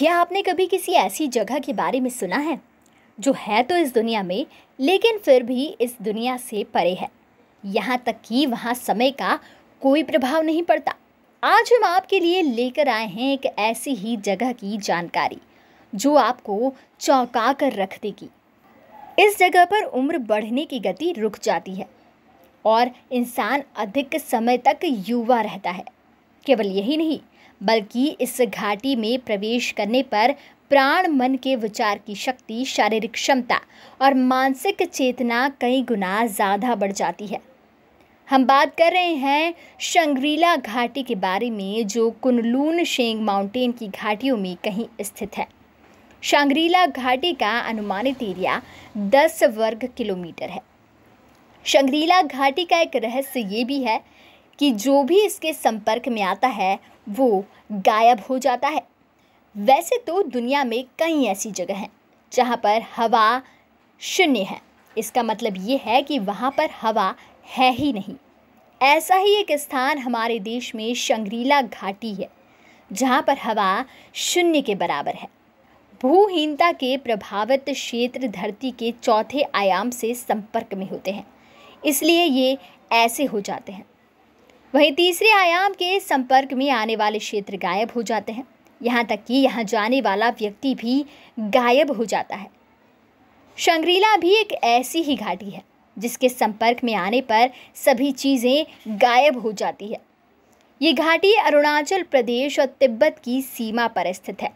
क्या आपने कभी किसी ऐसी जगह के बारे में सुना है जो है तो इस दुनिया में लेकिन फिर भी इस दुनिया से परे है यहाँ तक कि वहाँ समय का कोई प्रभाव नहीं पड़ता आज हम आपके लिए लेकर आए हैं एक ऐसी ही जगह की जानकारी जो आपको चौंका कर रख देगी इस जगह पर उम्र बढ़ने की गति रुक जाती है और इंसान अधिक समय तक युवा रहता है केवल यही नहीं बल्कि इस घाटी में प्रवेश करने पर प्राण मन के विचार की शक्ति शारीरिक क्षमता और मानसिक चेतना कई गुना ज़्यादा बढ़ जाती है हम बात कर रहे हैं शंग्रीला घाटी के बारे में जो कुनलून शेंग माउंटेन की घाटियों में कहीं स्थित है शंग्रीला घाटी का अनुमानित एरिया 10 वर्ग किलोमीटर है शंग्रीला घाटी का एक रहस्य ये भी है कि जो भी इसके संपर्क में आता है वो गायब हो जाता है वैसे तो दुनिया में कई ऐसी जगह हैं जहाँ पर हवा शून्य है इसका मतलब ये है कि वहाँ पर हवा है ही नहीं ऐसा ही एक स्थान हमारे देश में शंगरीला घाटी है जहाँ पर हवा शून्य के बराबर है भूहीनता के प्रभावित क्षेत्र धरती के चौथे आयाम से संपर्क में होते हैं इसलिए ये ऐसे हो जाते हैं वहीं तीसरे आयाम के संपर्क में आने वाले क्षेत्र गायब हो जाते हैं यहाँ तक कि यहाँ जाने वाला व्यक्ति भी गायब हो जाता है शंग्रीला भी एक ऐसी ही घाटी है जिसके संपर्क में आने पर सभी चीज़ें गायब हो जाती है ये घाटी अरुणाचल प्रदेश और तिब्बत की सीमा पर स्थित है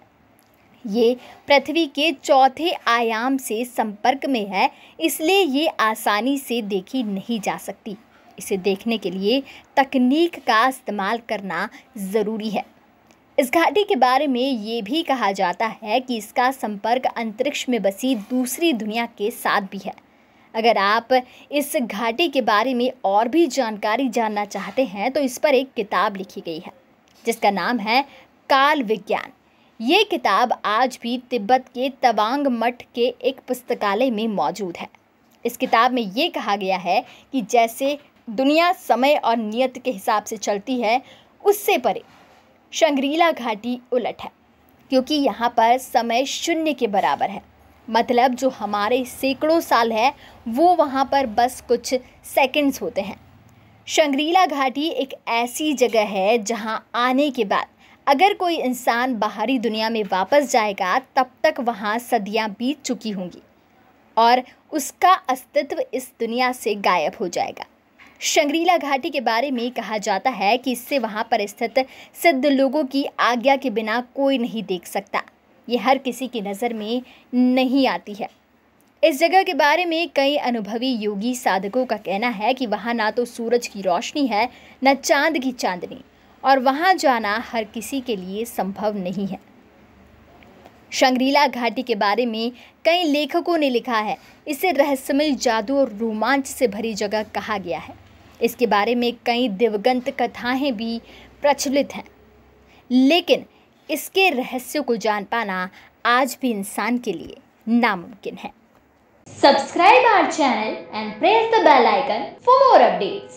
ये पृथ्वी के चौथे आयाम से संपर्क में है इसलिए ये आसानी से देखी नहीं जा सकती इसे देखने के लिए तकनीक का इस्तेमाल करना ज़रूरी है इस घाटी के बारे में ये भी कहा जाता है कि इसका संपर्क अंतरिक्ष में बसी दूसरी दुनिया के साथ भी है अगर आप इस घाटी के बारे में और भी जानकारी जानना चाहते हैं तो इस पर एक किताब लिखी गई है जिसका नाम है काल विज्ञान ये किताब आज भी तिब्बत के तवांग मठ के एक पुस्तकालय में मौजूद है इस किताब में ये कहा गया है कि जैसे दुनिया समय और नियत के हिसाब से चलती है उससे परे शंग्रीला घाटी उलट है क्योंकि यहाँ पर समय शून्य के बराबर है मतलब जो हमारे सैकड़ों साल है वो वहाँ पर बस कुछ सेकंड्स होते हैं शंग्रीला घाटी एक ऐसी जगह है जहाँ आने के बाद अगर कोई इंसान बाहरी दुनिया में वापस जाएगा तब तक वहाँ सदियाँ बीत चुकी होंगी और उसका अस्तित्व इस दुनिया से गायब हो जाएगा शंगरीला घाटी के बारे में कहा जाता है कि इससे वहाँ पर स्थित सिद्ध लोगों की आज्ञा के बिना कोई नहीं देख सकता ये हर किसी की नज़र में नहीं आती है इस जगह के बारे में कई अनुभवी योगी साधकों का कहना है कि वहाँ ना तो सूरज की रोशनी है न चांद की चांदनी और वहाँ जाना हर किसी के लिए संभव नहीं है शंगरीला घाटी के बारे में कई लेखकों ने लिखा है इसे रहस्यमय जादू और रोमांच से भरी जगह कहा गया है इसके बारे में कई दिवगंत कथाएं भी प्रचलित हैं लेकिन इसके रहस्यों को जान पाना आज भी इंसान के लिए नामुमकिन है subscribe our channel and press the bell icon for more updates